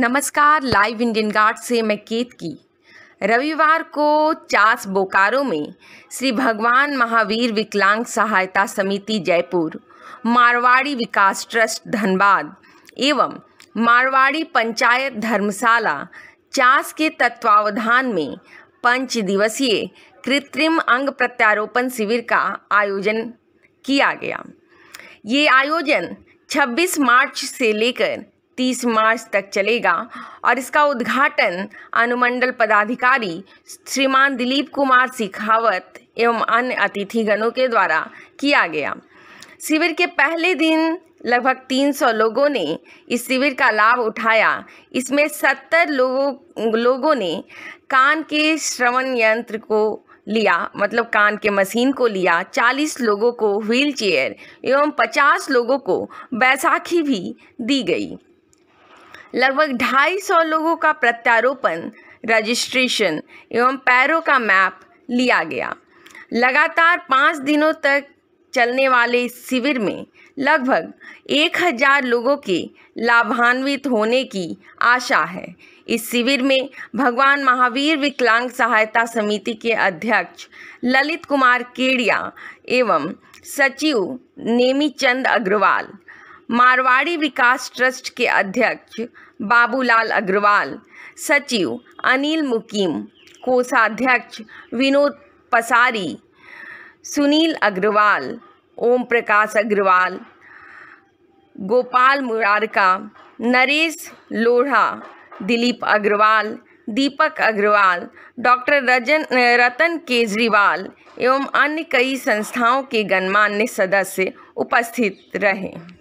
नमस्कार live Indian guard से मैं केत की रविवार को चास बोकारो में श्री भगवान महावीर विकलांग सहायता समिति जयपुर मारवाड़ी विकास ट्रस्ट धनबाद एवं मारवाड़ी पंचायत धर्मशाला चास के तत्वावधान में पंच दिवसीय कृत्रिम अंग प्रत्यारोपण शिविर का आयोजन किया गया ये आयोजन 26 मार्च से लेकर तीस मार्च तक चलेगा और इसका उद्घाटन अनुमंडल पदाधिकारी श्रीमान दिलीप कुमार सिखावत एवं अन्य अतिथिगणों के द्वारा किया गया शिविर के पहले दिन लगभग 300 लोगों ने इस शिविर का लाभ उठाया इसमें 70 लोगों लोगों ने कान के श्रवण यंत्र को लिया मतलब कान के मशीन को लिया 40 लोगों को व्हील चेयर एवं 50 लोगों को बैसाखी भी दी गई लगभग ढाई सौ लोगों का प्रत्यारोपण रजिस्ट्रेशन एवं पैरों का मैप लिया गया लगातार पाँच दिनों तक चलने वाले इस शिविर में लगभग एक हजार लोगों के लाभान्वित होने की आशा है इस शिविर में भगवान महावीर विकलांग सहायता समिति के अध्यक्ष ललित कुमार केड़िया एवं सचिव नेमी चंद अग्रवाल मारवाड़ी विकास ट्रस्ट के अध्यक्ष बाबूलाल अग्रवाल सचिव अनिल मुकीम कोषाध्यक्ष विनोद पसारी सुनील अग्रवाल ओम प्रकाश अग्रवाल गोपाल मुरारका नरेश लोढ़ा दिलीप अग्रवाल दीपक अग्रवाल डॉक्टर रजन रतन केजरीवाल एवं अन्य कई संस्थाओं के गणमान्य सदस्य उपस्थित रहे